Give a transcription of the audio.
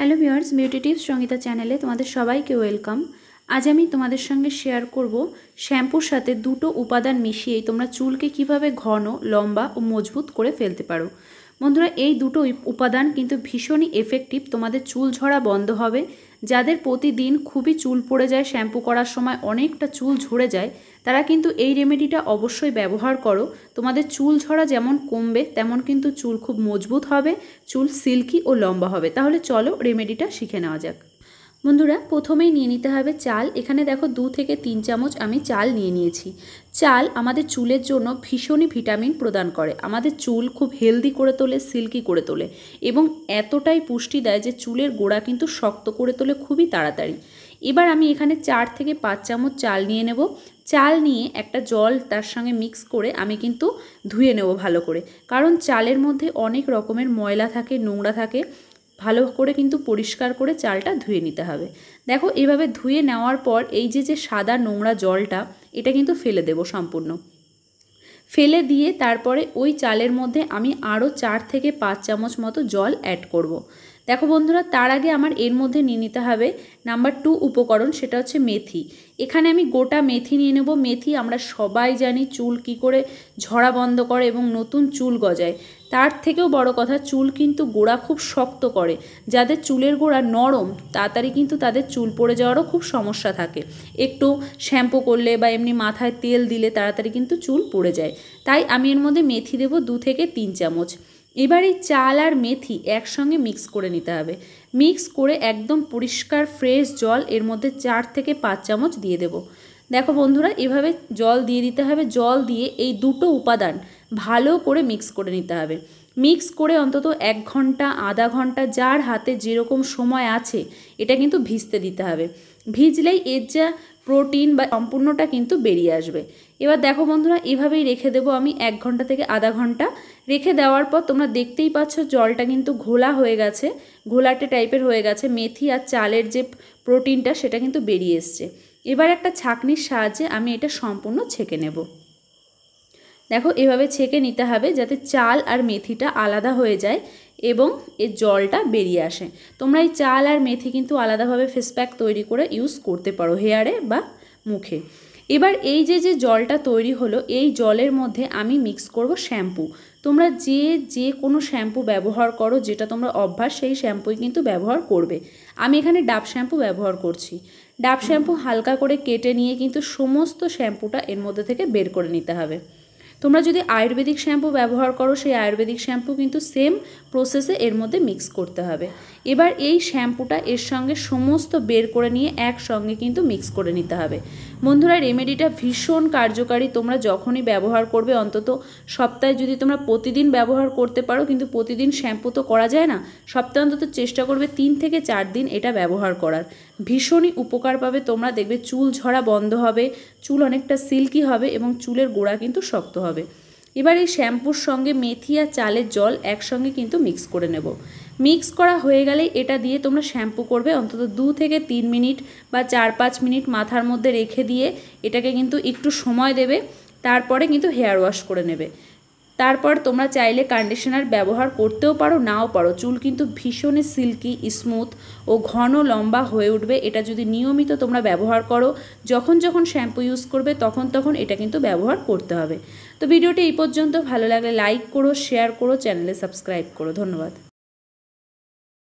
Hello viewers beauty tips Sangeeta চ্যানেলে তোমাদের সবাইকে ওয়েলকাম আজ আমি তোমাদের সঙ্গে শেয়ার করব শ্যাম্পুর সাথে দুটো উপাদান মিশিয়েই তোমরা চুলকে কিভাবে ঘন লম্বা ও মজবুত করে ফেলতে পারো বন্ধুরা এই দুটো উপাদান কিন্তু ভীষণই এফেক্টিভ তোমাদের চুল ঝরা বন্ধ হবে যাদের প্রতিদিন খুবই চুল পড়ে যায় শ্যাম্পু করার সময় অনেকটা চুল ঝরে যায় তারা কিন্তু এই রেমেডিটা অবশ্যই ব্যবহার করো তোমাদের চুল ঝরা যেমন কমবে তেমন কিন্তু চুল খুব মজবুত হবে চুল সিল্কি ও লম্বা হবে তাহলে চলো রেমেডিটা শিখে নেওয়া যাক বন্ধুরা প্রথমেই নিয়ে নিতে হবে চাল এখানে দেখো দু থেকে তিন চামচ আমি চাল নিয়ে নিয়েছি চাল আমাদের চুলের জন্য ভীষণই ভিটামিন প্রদান করে আমাদের চুল খুব হেলদি করে তোলে সিল্কি করে তোলে এবং এতটাই পুষ্টি দেয় যে চুলের গোড়া কিন্তু শক্ত করে তোলে খুবই তাড়াতাড়ি এবার আমি এখানে চার থেকে পাঁচ চামচ চাল নিয়ে নেব চাল নিয়ে একটা জল তার সঙ্গে মিক্স করে আমি কিন্তু ধুয়ে নেব ভালো করে কারণ চালের মধ্যে অনেক রকমের ময়লা থাকে নোংরা থাকে ভালো করে কিন্তু পরিষ্কার করে চালটা ধুয়ে নিতে হবে দেখো এভাবে ধুয়ে নেওয়ার পর এই যে যে সাদা নোংরা জলটা এটা কিন্তু ফেলে দেব সম্পূর্ণ ফেলে দিয়ে তারপরে ওই চালের মধ্যে আমি আরও চার থেকে পাঁচ চামচ মতো জল অ্যাড করব। দেখো বন্ধুরা তার আগে আমার এর মধ্যে নিয়ে নিতে হবে নাম্বার টু উপকরণ সেটা হচ্ছে মেথি এখানে আমি গোটা মেথি নিয়ে নেব মেথি আমরা সবাই জানি চুল কি করে ঝরা বন্ধ করে এবং নতুন চুল গজায় তার থেকেও বড় কথা চুল কিন্তু গোড়া খুব শক্ত করে যাদের চুলের গোড়া নরম তাড়াতাড়ি কিন্তু তাদের চুল পড়ে যাওয়ারও খুব সমস্যা থাকে একটু শ্যাম্পু করলে বা এমনি মাথায় তেল দিলে তাড়াতাড়ি কিন্তু চুল পড়ে যায় তাই আমি এর মধ্যে মেথি দেব দু থেকে তিন চামচ এবার এই চাল আর মেথি একসঙ্গে মিক্স করে নিতে হবে মিক্স করে একদম পরিষ্কার ফ্রেশ জল এর মধ্যে চার থেকে পাঁচ চামচ দিয়ে দেব দেখো বন্ধুরা এভাবে জল দিয়ে দিতে হবে জল দিয়ে এই দুটো উপাদান ভালো করে মিক্স করে নিতে হবে মিক্স করে অন্তত এক ঘন্টা আধা ঘন্টা যার হাতে যেরকম সময় আছে এটা কিন্তু ভিজতে দিতে হবে ভিজলেই এর যা প্রোটিন বা সম্পূর্ণটা কিন্তু বেরিয়ে আসবে এবার দেখো বন্ধুরা এভাবেই রেখে দেবো আমি এক ঘন্টা থেকে আধা ঘন্টা রেখে দেওয়ার পর তোমরা দেখতেই পাচ্ছ জলটা কিন্তু ঘোলা হয়ে গেছে ঘোলাটে টাইপের হয়ে গেছে মেথি আর চালের যে প্রোটিনটা সেটা কিন্তু বেরিয়ে এসছে এবার একটা ছাকনির সাহায্যে আমি এটা সম্পূর্ণ ছেঁকে নেব দেখো এভাবে ছেঁকে নিতে হবে যাতে চাল আর মেথিটা আলাদা হয়ে যায় এবং এর জলটা বেরিয়ে আসে তোমরা এই চাল আর মেথি কিন্তু আলাদাভাবে ফেস প্যাক তৈরি করে ইউজ করতে পারো হেয়ারে বা মুখে এবার এই যে যে জলটা তৈরি হলো এই জলের মধ্যে আমি মিক্স করব শ্যাম্পু তোমরা যে যে কোনো শ্যাম্পু ব্যবহার করো যেটা তোমরা অভ্যাস সেই শ্যাম্পুই কিন্তু ব্যবহার করবে আমি এখানে ডাব শ্যাম্পু ব্যবহার করছি ডাব শ্যাম্পু হালকা করে কেটে নিয়ে কিন্তু সমস্ত শ্যাম্পুটা এর মধ্যে থেকে বের করে নিতে হবে তোমরা যদি আয়ুর্বেদিক শ্যাম্পু ব্যবহার করো সেই আয়ুর্বেদিক শ্যাম্পু কিন্তু সেম প্রসেসে এর মধ্যে মিক্স করতে হবে এবার এই শ্যাম্পুটা এর সঙ্গে সমস্ত বের করে নিয়ে একসঙ্গে কিন্তু মিক্স করে নিতে হবে বন্ধুরা রেমেডিটা ভীষণ কার্যকারী তোমরা যখনই ব্যবহার করবে অন্তত সপ্তাহে যদি তোমরা প্রতিদিন ব্যবহার করতে পারো কিন্তু প্রতিদিন শ্যাম্পু তো করা যায় না সপ্তাহে অন্তত চেষ্টা করবে তিন থেকে চার দিন এটা ব্যবহার করার ভীষণই উপকার পাবে তোমরা দেখবে চুল ঝরা বন্ধ হবে চুল অনেকটা সিল্কি হবে এবং চুলের গোড়া কিন্তু শক্ত হবে এবার এই শ্যাম্পুর সঙ্গে মেথি আর চালের জল একসঙ্গে কিন্তু মিক্স করে নেব মিক্স করা হয়ে গেলে এটা দিয়ে তোমরা শ্যাম্পু করবে অন্তত দু থেকে তিন মিনিট বা চার পাঁচ মিনিট মাথার মধ্যে রেখে দিয়ে এটাকে কিন্তু একটু সময় দেবে তারপরে কিন্তু হেয়ার ওয়াশ করে নেবে তারপর তোমরা চাইলে কন্ডিশনার ব্যবহার করতেও পারো নাও পারো চুল কিন্তু ভীষণই সিল্কি স্মুথ ও ঘন লম্বা হয়ে উঠবে এটা যদি নিয়মিত তোমরা ব্যবহার করো যখন যখন শ্যাম্পু ইউজ করবে তখন তখন এটা কিন্তু ব্যবহার করতে হবে তো ভিডিওটি এই পর্যন্ত ভালো লাগলে লাইক করো শেয়ার করো চ্যানেলে সাবস্ক্রাইব করো ধন্যবাদ